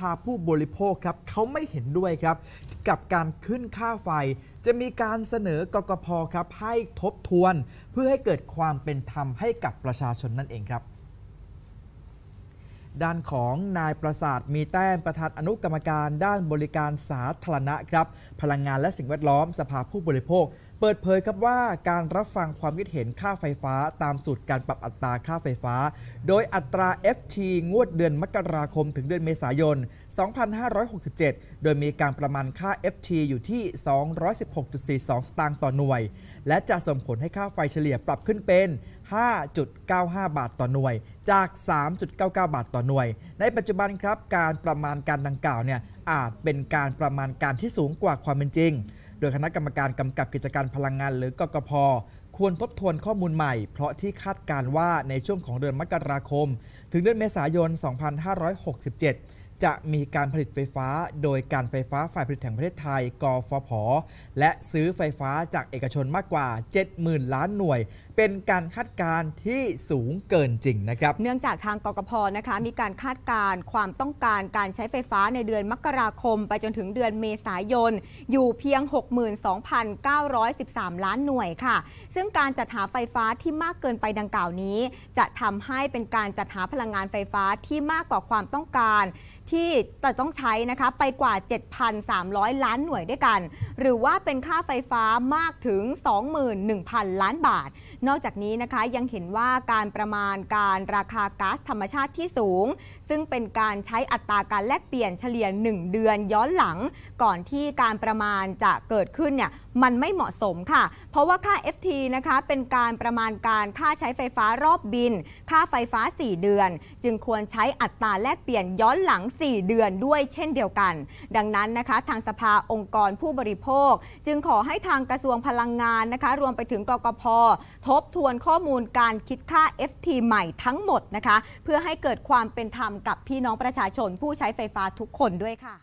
ภาผู้บริโภคครับ เขาไม่เห็นด้วยครับ กับการขึ้นค่าไฟจะมีการเสนอกกพครับ ให้ทบทวนเพื่อให้เกิดความเป็นธรรมให้กับประชาชนนั่นเองครับ ด้านของนายประสาทมีแต้มประธานอนุกรรมการ ด้านบริการสาธารณะครับพลังงานและสิ่งแวดล้อมสภาผู้บริโภคเปิดเผยครับว่าการรับฟังความคิดเห็นค่าไฟฟ้าตามสูตรการปรับอัตราค่าไฟฟ้า โดยอัตรา FT งวดเดือนมกราคมถึงเดือนเมษายน 2567 โดยมีการประมาณค่า FT อยู่ที่ 216.42 สตางค์ต่อหน่วย และจะส่งผลให้ค่าไฟเฉลี่ยปรับขึ้นเป็น 5.95 บาทต่อหน่วย จาก 3.99 บาทต่อหน่วย ในปัจจุบันครับการประมาณการดังกล่าวเนี่ยอาจเป็นการประมาณการที่สูงกว่าความเป็นจริงโดยคณะกรรมการกำกับกิจการพลังงานหรือกกพควรทบทวนข้อมูลใหม่เพราะที่คาดการว่าในช่วงของเดือนมกราคม ถึงเดือนเมษายน 2567จะมีการผลิตไฟฟ้าโดยการไฟฟ้าฝ่ายผลิตแห่งประเทศไทย กฟผและซื้อไฟฟ้าจากเอกชนมากกว่า 70,000 ล้านหน่วย เป็นการคาดการณ์ที่สูงเกินจริงนะครับ เนื่องจากทางกกพนะคะมีการคาดการณ์ความต้องการการใช้ไฟฟ้าในเดือนมกราคม ไปจนถึงเดือนเมษายน อยู่เพียง 62,913 ล้านหน่วยค่ะ ซึ่งการจัดหาไฟฟ้าที่มากเกินไปดังกล่าวนี้ จะทำให้เป็นการจัดหาพลังงานไฟฟ้าที่มากกว่าความต้องการที่จะต้องใช้นะคะไปกว่า 7,300 ล้านหน่วยด้วยกัน หรือว่าเป็นค่าไฟฟ้ามากถึง 21,000 ล้านบาท นอกจากนี้นะคะยังเห็นว่าการประมาณการราคาก๊าซธรรมชาติที่สูง ซึ่งเป็นการใช้อัตราการแลกเปลี่ยนเฉลี่ย 1 เดือนย้อนหลัง ก่อนที่การประมาณจะเกิดขึ้นเนี่ยมันไม่เหมาะสมค่ะ เพราะว่าค่า FT นะคะเป็นการประมาณการค่าใช้ไฟฟ้ารอบบิน ค่าไฟฟ้า 4 เดือน จึงควรใช้อัตราแลกเปลี่ยนย้อนหลัง4 เดือนด้วยเช่นเดียวกัน ดังนั้นนะคะทางสภาองค์กรผู้บริโภค จึงขอให้ทางกระทรวงพลังงานนะคะ รวมไปถึงกกพทบทวนข้อมูลการคิดค่า FT ใหม่ทั้งหมดนะคะ เพื่อให้เกิดความเป็นธรรมกับพี่น้องประชาชนผู้ใช้ไฟฟ้าทุกคนด้วยค่ะ